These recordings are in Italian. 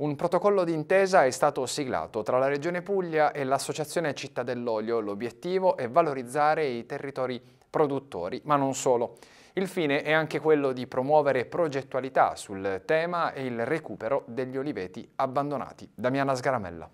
Un protocollo d'intesa è stato siglato tra la Regione Puglia e l'Associazione Città dell'Olio. L'obiettivo è valorizzare i territori produttori, ma non solo. Il fine è anche quello di promuovere progettualità sul tema e il recupero degli oliveti abbandonati. Damiana Sgaramella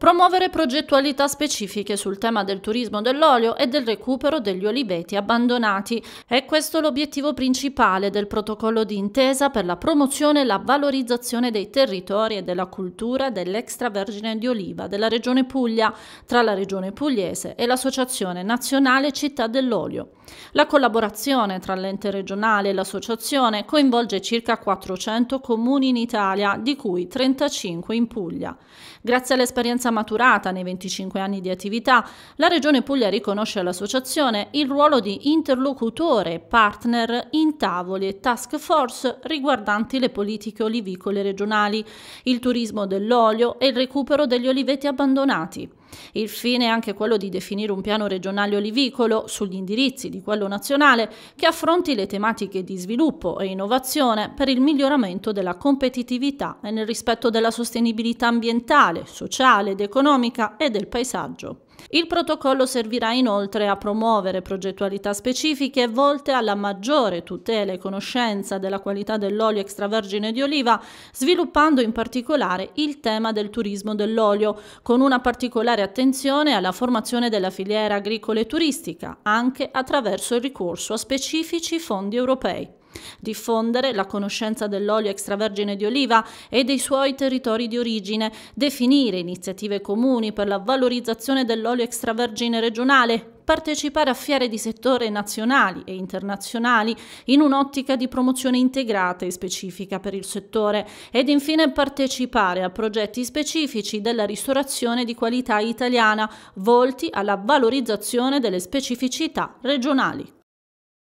promuovere progettualità specifiche sul tema del turismo dell'olio e del recupero degli oliveti abbandonati. È questo l'obiettivo principale del protocollo di intesa per la promozione e la valorizzazione dei territori e della cultura dell'extravergine di oliva della Regione Puglia tra la Regione Pugliese e l'Associazione Nazionale Città dell'Olio. La collaborazione tra l'ente regionale e l'associazione coinvolge circa 400 comuni in Italia, di cui 35 in Puglia. Grazie all'esperienza esperienza maturata nei 25 anni di attività, la Regione Puglia riconosce all'associazione il ruolo di interlocutore e partner in tavoli e task force riguardanti le politiche olivicole regionali, il turismo dell'olio e il recupero degli oliveti abbandonati. Il fine è anche quello di definire un piano regionale olivicolo sugli indirizzi di quello nazionale che affronti le tematiche di sviluppo e innovazione per il miglioramento della competitività e nel rispetto della sostenibilità ambientale, sociale ed economica e del paesaggio. Il protocollo servirà inoltre a promuovere progettualità specifiche volte alla maggiore tutela e conoscenza della qualità dell'olio extravergine di oliva, sviluppando in particolare il tema del turismo dell'olio, con una particolare attenzione alla formazione della filiera agricola e turistica, anche attraverso il ricorso a specifici fondi europei diffondere la conoscenza dell'olio extravergine di oliva e dei suoi territori di origine, definire iniziative comuni per la valorizzazione dell'olio extravergine regionale, partecipare a fiere di settore nazionali e internazionali in un'ottica di promozione integrata e specifica per il settore ed infine partecipare a progetti specifici della ristorazione di qualità italiana volti alla valorizzazione delle specificità regionali.